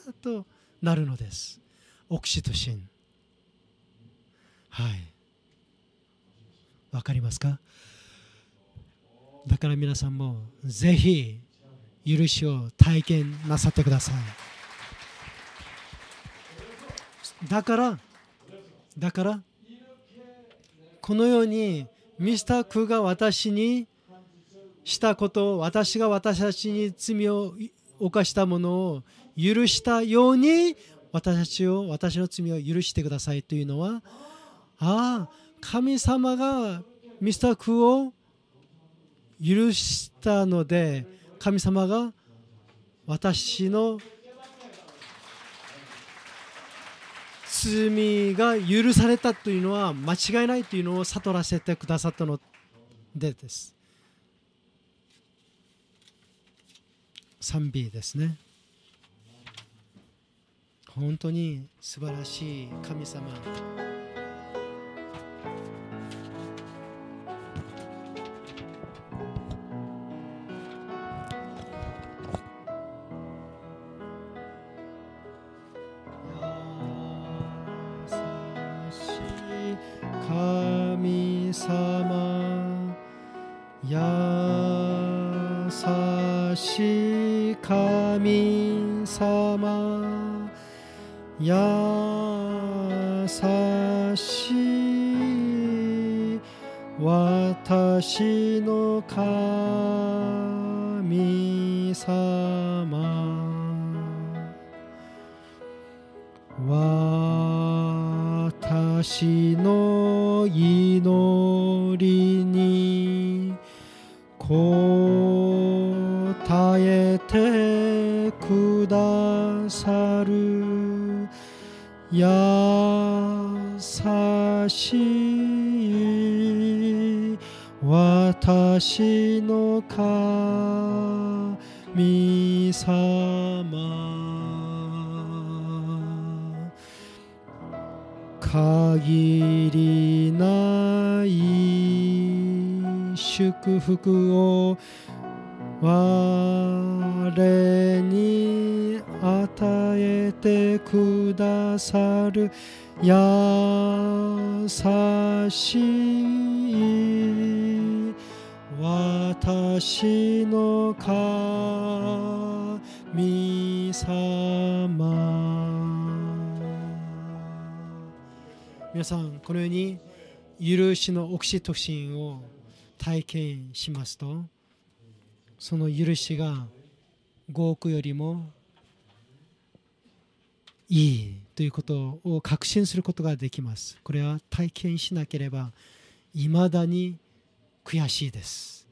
ーッとなるのですオクシトシンはいわかりますかだから皆さんもぜひ許しを体験なさってくださいだからだからこのようにミスタークが私にしたこと私が私たちに罪を犯したものを許したように私たちを私の罪を許してくださいというのはああ神様がミスタークを許したので神様が私の罪が許されたというのは間違いないというのを悟らせてくださったのでです。賛美ですね。本当に素晴らしい神様。し神様優しい私の神さる優しい私の神様皆さんこのように許しのオクシトシンを体験しますとその許しが5億よりもいいということを確信することができます。これは体験しなければいまだに悔しいです。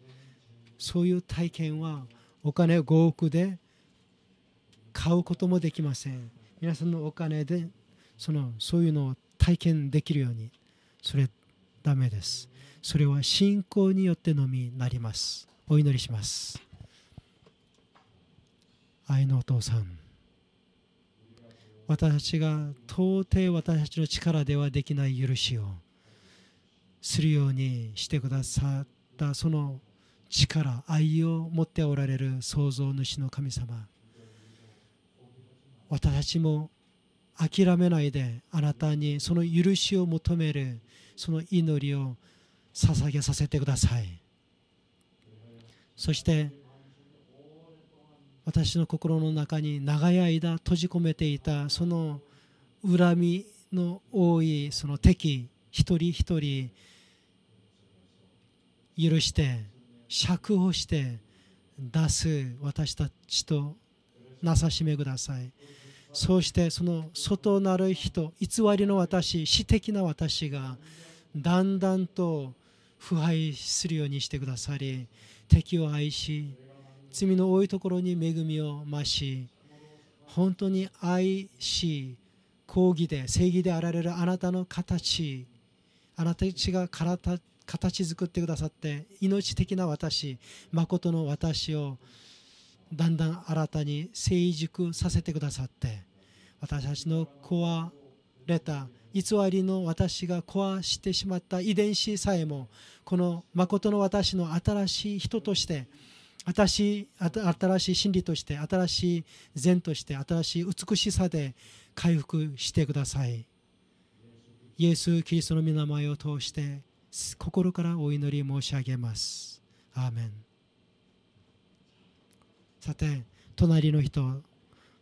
そういう体験はお金5億で買うこともできません。皆さんのお金でそのそういうのを体験できるようにそれダメです。それは信仰によってのみなります。お祈りします。愛のお父さん。私たちが到底私たちの力ではできない許しをするようにしてくださったその力愛を持っておられる創造主の神様私たちも諦めないであなたにその許しを求めるその祈りを捧げさせてくださいそして私の心の中に長い間閉じ込めていたその恨みの多いその敵一人一人許して釈放して出す私たちとなさしめくださいそうしてその外なる人偽りの私私的な私がだんだんと腐敗するようにしてくださり敵を愛し罪の多いところに恵みを増し本当に愛し抗義で正義であられるあなたの形あなたたちが体形作ってくださって命的な私誠の私をだんだん新たに成熟させてくださって私たちの壊れた偽りの私が壊してしまった遺伝子さえもこの誠の私の新しい人として新しい新しい真理として新しい善として新しい美しさで回復してくださいイエス・キリストの名前を通して心からお祈り申し上げますアーメンさて隣の人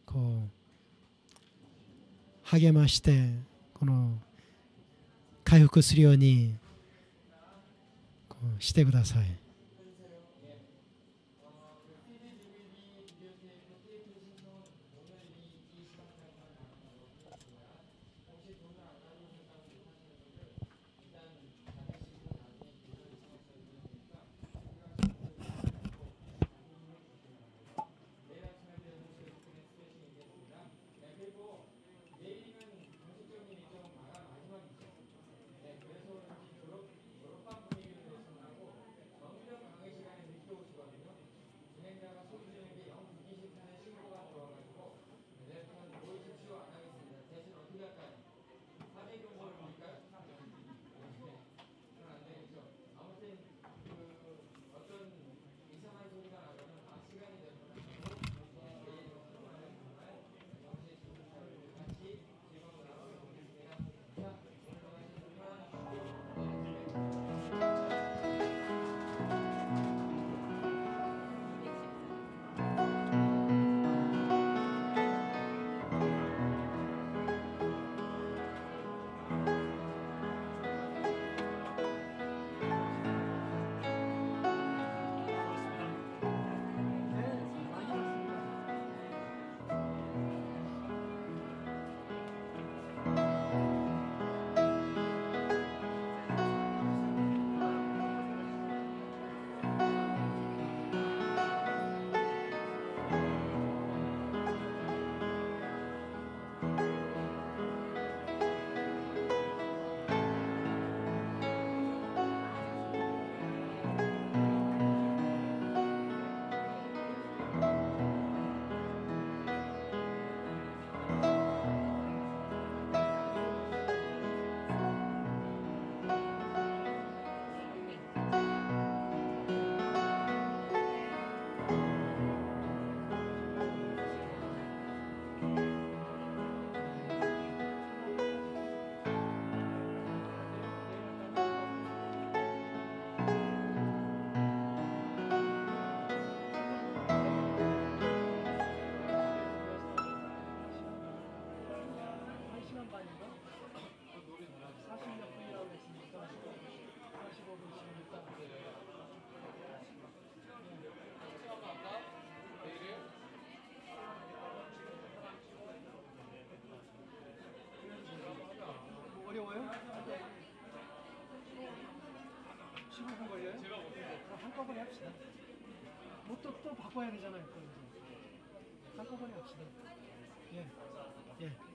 こう励ましてこの回復するようにしてください 거예요? 15분 걸려요? 그럼 어, 한꺼번에 합시다. 뭐또또 또 바꿔야 되잖아요. 한꺼번에 합시다. 예. 예.